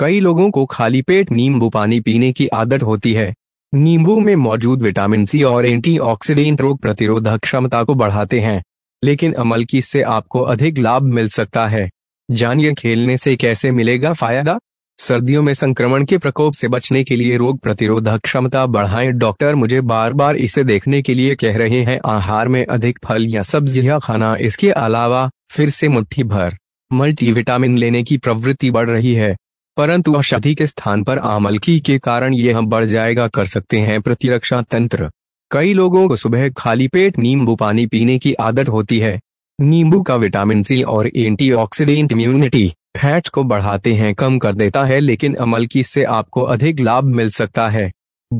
कई लोगों को खाली पेट नींबू पानी पीने की आदत होती है नींबू में मौजूद विटामिन सी और एंटीऑक्सीडेंट रोग प्रतिरोधक क्षमता को बढ़ाते हैं लेकिन अमल की से आपको अधिक लाभ मिल सकता है जानिए खेलने से कैसे मिलेगा फायदा सर्दियों में संक्रमण के प्रकोप से बचने के लिए रोग प्रतिरोधक क्षमता बढ़ाएं डॉक्टर मुझे बार बार इसे देखने के लिए कह रहे हैं आहार में अधिक फल या सब्जियां खाना इसके अलावा फिर से मुट्ठी भर मल्टीविटामिन लेने की प्रवृत्ति बढ़ रही है परंतु औषधि के स्थान पर आमलकी के कारण यह बढ़ जाएगा कर सकते हैं प्रतिरक्षा तंत्र कई लोगों को सुबह खाली पेट नींबू पानी पीने की आदत होती है नींबू का विटामिन सी और एंटीऑक्सीडेंट इम्यूनिटी फैट को बढ़ाते हैं कम कर देता है लेकिन अमलकी से आपको अधिक लाभ मिल सकता है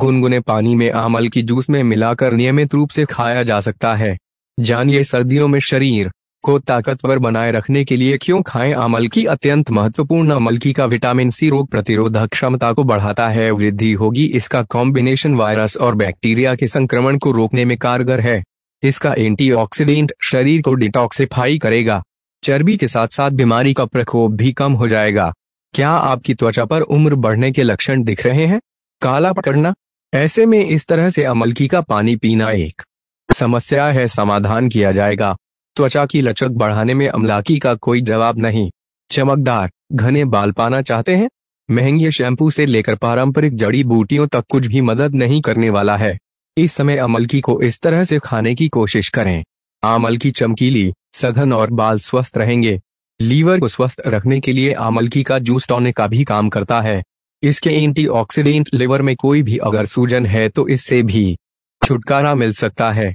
गुनगुने पानी में आमल की जूस में मिलाकर नियमित रूप से खाया जा सकता है जानिए सर्दियों में शरीर को ताकतवर बनाए रखने के लिए क्यों खाएं अमलकी अत्यंत महत्वपूर्ण अमलकी का विटामिन सी रोग प्रतिरोधक क्षमता को बढ़ाता है वृद्धि होगी इसका कॉम्बिनेशन वायरस और बैक्टीरिया के संक्रमण को रोकने में कारगर है इसका एंटीऑक्सीडेंट शरीर को डिटॉक्सिफाई करेगा चर्बी के साथ साथ बीमारी का प्रकोप भी कम हो जाएगा क्या आपकी त्वचा पर उम्र बढ़ने के लक्षण दिख रहे हैं काला पकड़ना ऐसे में इस तरह से अमलकी का पानी पीना एक समस्या है समाधान किया जाएगा त्वचा की लचक बढ़ाने में अमलाकी का कोई जवाब नहीं चमकदार घने बाल पाना चाहते हैं महंगे शैम्पू से लेकर पारंपरिक जड़ी बूटियों तक कुछ भी मदद नहीं करने वाला है इस समय अमलकी को इस तरह से खाने की कोशिश करें आमल की चमकीली सघन और बाल स्वस्थ रहेंगे लीवर को स्वस्थ रखने के लिए आमलकी का जूस टॉनिक का भी काम करता है इसके एंटीऑक्सीडेंट लिवर में कोई भी अगर सूजन है तो इससे भी छुटकारा मिल सकता है